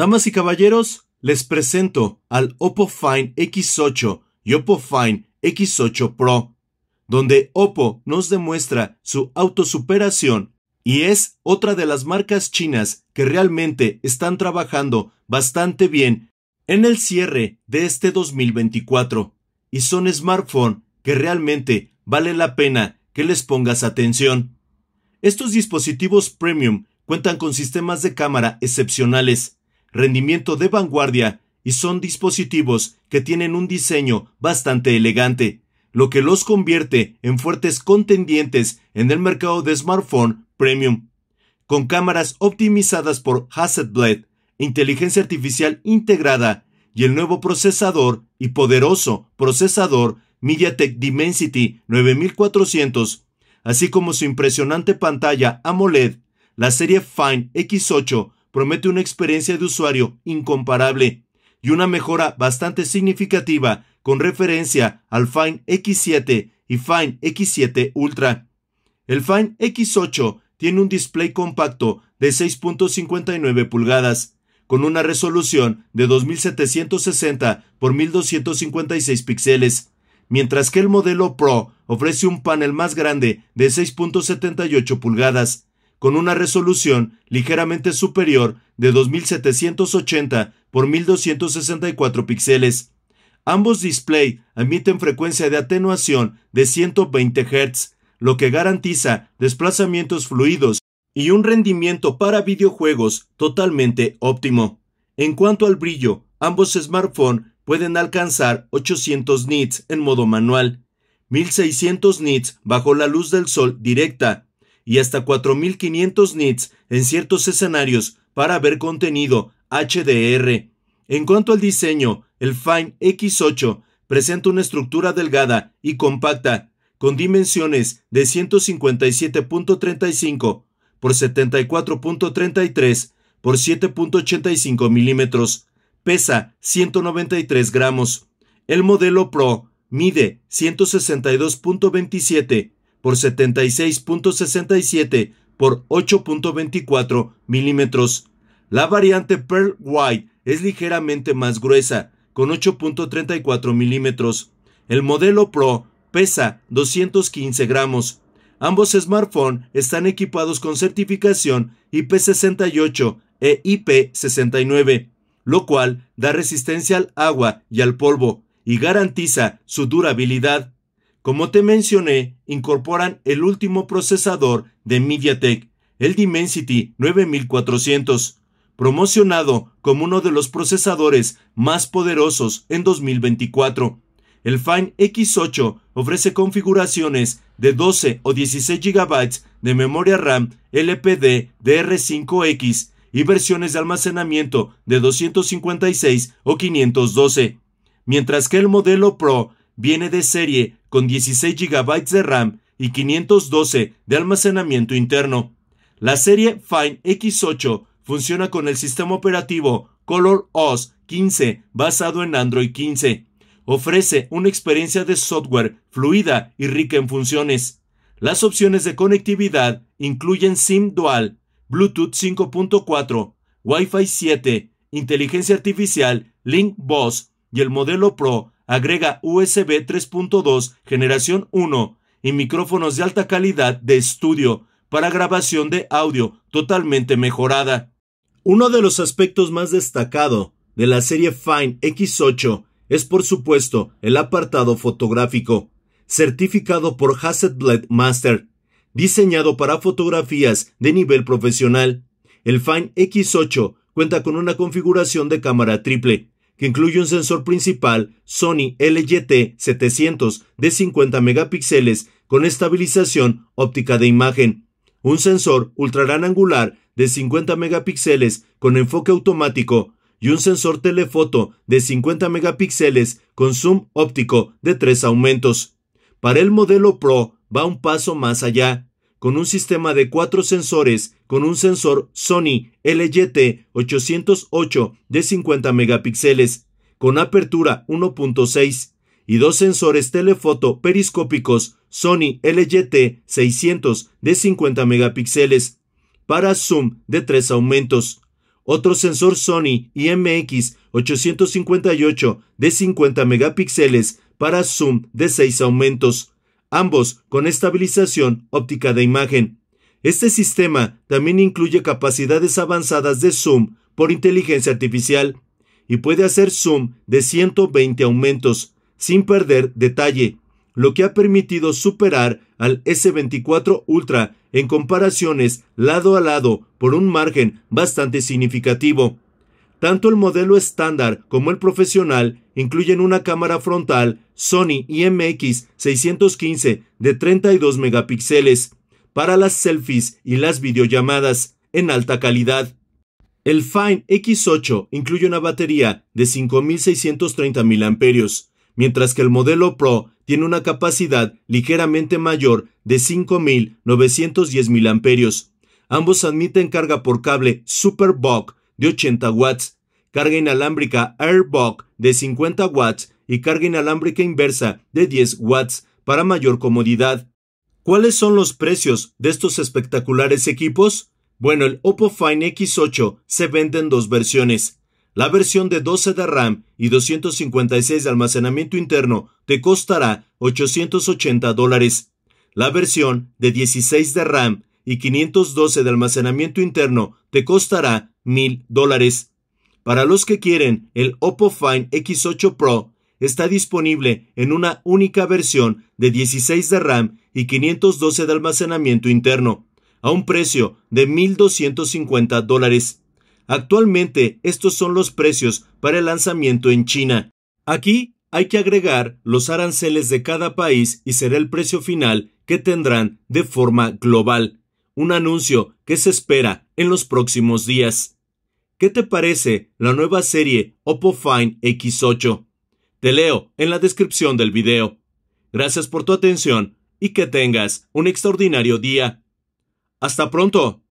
Damas y caballeros, les presento al Oppo Find X8 y Oppo Find X8 Pro, donde Oppo nos demuestra su autosuperación y es otra de las marcas chinas que realmente están trabajando bastante bien en el cierre de este 2024 y son smartphones que realmente vale la pena que les pongas atención. Estos dispositivos premium cuentan con sistemas de cámara excepcionales, rendimiento de vanguardia y son dispositivos que tienen un diseño bastante elegante, lo que los convierte en fuertes contendientes en el mercado de smartphone premium. Con cámaras optimizadas por Hasselblad, inteligencia artificial integrada y el nuevo procesador y poderoso procesador MediaTek Dimensity 9400, así como su impresionante pantalla AMOLED, la serie Fine X8 promete una experiencia de usuario incomparable y una mejora bastante significativa con referencia al Fine X7 y Fine X7 Ultra. El Fine X8 tiene un display compacto de 6.59 pulgadas, con una resolución de 2760 por 1256 píxeles, mientras que el modelo Pro ofrece un panel más grande de 6.78 pulgadas, con una resolución ligeramente superior de 2780 por 1264 píxeles. Ambos display admiten frecuencia de atenuación de 120 Hz, lo que garantiza desplazamientos fluidos y un rendimiento para videojuegos totalmente óptimo. En cuanto al brillo, ambos smartphones pueden alcanzar 800 nits en modo manual, 1600 nits bajo la luz del sol directa y hasta 4.500 nits en ciertos escenarios para ver contenido HDR. En cuanto al diseño, el Fine X8 presenta una estructura delgada y compacta, con dimensiones de 157.35 por 74.33 x 7.85 milímetros. Pesa 193 gramos. El modelo Pro mide 162.27 por 76.67 por 8.24 milímetros. La variante Pearl White es ligeramente más gruesa, con 8.34 milímetros. El modelo Pro pesa 215 gramos. Ambos smartphones están equipados con certificación IP68 e IP69, lo cual da resistencia al agua y al polvo y garantiza su durabilidad. Como te mencioné, incorporan el último procesador de MediaTek, el Dimensity 9400, promocionado como uno de los procesadores más poderosos en 2024. El Fine X8 ofrece configuraciones de 12 o 16 GB de memoria RAM LPD DR5X y versiones de almacenamiento de 256 o 512, mientras que el modelo Pro viene de serie con 16 GB de RAM y 512 de almacenamiento interno. La serie Fine X8 funciona con el sistema operativo Color OS 15 basado en Android 15. Ofrece una experiencia de software fluida y rica en funciones. Las opciones de conectividad incluyen SIM dual, Bluetooth 5.4, Wi-Fi 7, inteligencia artificial, Link Boss y el modelo Pro agrega USB 3.2 generación 1 y micrófonos de alta calidad de estudio para grabación de audio totalmente mejorada. Uno de los aspectos más destacado de la serie Fine X8 es por supuesto el apartado fotográfico, certificado por Hasselblad Master, diseñado para fotografías de nivel profesional. El Fine X8 cuenta con una configuración de cámara triple, que incluye un sensor principal Sony LYT700 de 50 megapíxeles con estabilización óptica de imagen, un sensor gran angular de 50 megapíxeles con enfoque automático y un sensor telefoto de 50 megapíxeles con zoom óptico de tres aumentos. Para el modelo Pro va un paso más allá con un sistema de cuatro sensores con un sensor Sony LYT 808 de 50 megapíxeles, con apertura 1.6 y dos sensores telefoto periscópicos Sony LYT 600 de 50 megapíxeles para zoom de tres aumentos. Otro sensor Sony IMX 858 de 50 megapíxeles para zoom de 6 aumentos ambos con estabilización óptica de imagen. Este sistema también incluye capacidades avanzadas de zoom por inteligencia artificial y puede hacer zoom de 120 aumentos sin perder detalle, lo que ha permitido superar al S24 Ultra en comparaciones lado a lado por un margen bastante significativo. Tanto el modelo estándar como el profesional incluyen una cámara frontal Sony IMX 615 de 32 megapíxeles para las selfies y las videollamadas en alta calidad. El Fine X8 incluye una batería de 5630 mAh, mientras que el modelo Pro tiene una capacidad ligeramente mayor de 5910 mAh. Ambos admiten carga por cable Superbuck de 80 watts, carga inalámbrica AirBug, de 50 watts y carga inalámbrica inversa de 10 watts para mayor comodidad. ¿Cuáles son los precios de estos espectaculares equipos? Bueno, el Oppo Fine X8 se vende en dos versiones. La versión de 12 de RAM y 256 de almacenamiento interno te costará 880 dólares. La versión de 16 de RAM y 512 de almacenamiento interno te costará 1000 dólares. Para los que quieren, el Oppo Find X8 Pro está disponible en una única versión de 16 de RAM y 512 de almacenamiento interno, a un precio de 1.250 dólares. Actualmente estos son los precios para el lanzamiento en China. Aquí hay que agregar los aranceles de cada país y será el precio final que tendrán de forma global un anuncio que se espera en los próximos días. ¿Qué te parece la nueva serie Oppo Find X8? Te leo en la descripción del video. Gracias por tu atención y que tengas un extraordinario día. Hasta pronto.